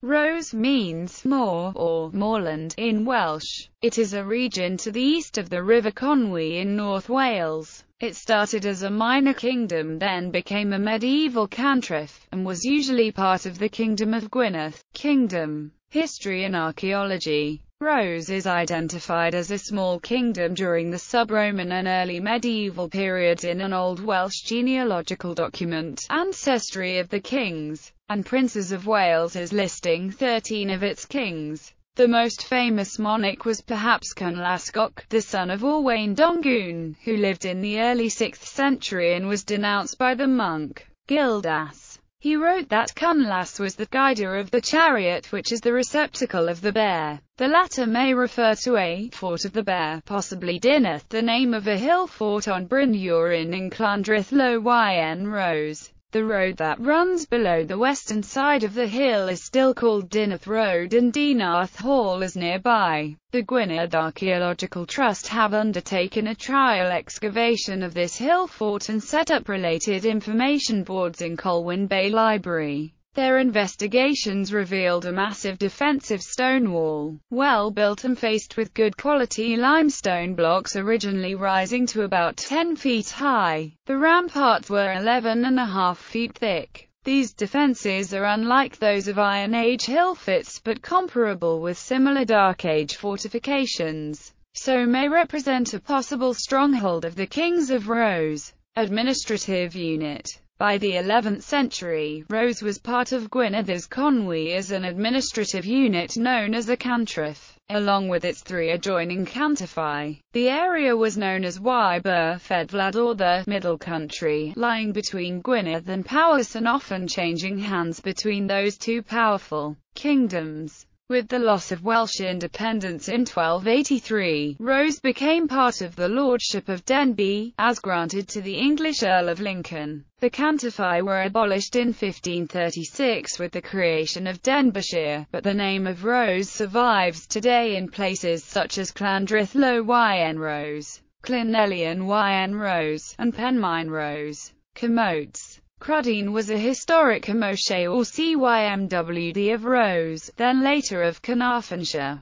Rose means moor, or moorland, in Welsh. It is a region to the east of the River Conwy in North Wales. It started as a minor kingdom then became a medieval cantref, and was usually part of the Kingdom of Gwynedd. Kingdom, History and Archaeology Rose is identified as a small kingdom during the sub-Roman and early medieval period in an Old Welsh genealogical document, Ancestry of the Kings and Princes of Wales is listing 13 of its kings. The most famous monarch was perhaps Cynlascoch, the son of Orwain Dongun, who lived in the early 6th century and was denounced by the monk Gildas. He wrote that Cunlass was the guider of the chariot which is the receptacle of the bear. The latter may refer to a fort of the bear, possibly Dineth, the name of a hill fort on Bryn in Inclandrith Lo Yn Rose. The road that runs below the western side of the hill is still called Dinarth Road and Dinarth Hall is nearby. The Gwynedd Archaeological Trust have undertaken a trial excavation of this hill fort and set up related information boards in Colwyn Bay Library. Their investigations revealed a massive defensive stone wall, well built and faced with good quality limestone blocks originally rising to about 10 feet high. The ramparts were 11 and a half feet thick. These defenses are unlike those of Iron Age forts, but comparable with similar Dark Age fortifications, so may represent a possible stronghold of the Kings of Rose administrative unit. By the 11th century, Rose was part of Gwynedd's Conwy as an administrative unit known as a cantref, along with its three adjoining cantifi. The area was known as Wyber Fedvlad or the Middle Country, lying between Gwynedd and Powys and often changing hands between those two powerful kingdoms. With the loss of Welsh independence in 1283, Rose became part of the Lordship of Denbigh, as granted to the English Earl of Lincoln. The Canterfy were abolished in 1536 with the creation of Denbighshire, but the name of Rose survives today in places such as Llandrithlow Yn Rose, Clinelian Yn Rose, and Penmine Rose, Commotes. Crudine was a historic Hamoshe or CYMWD of Rose, then later of Carnarvonshire.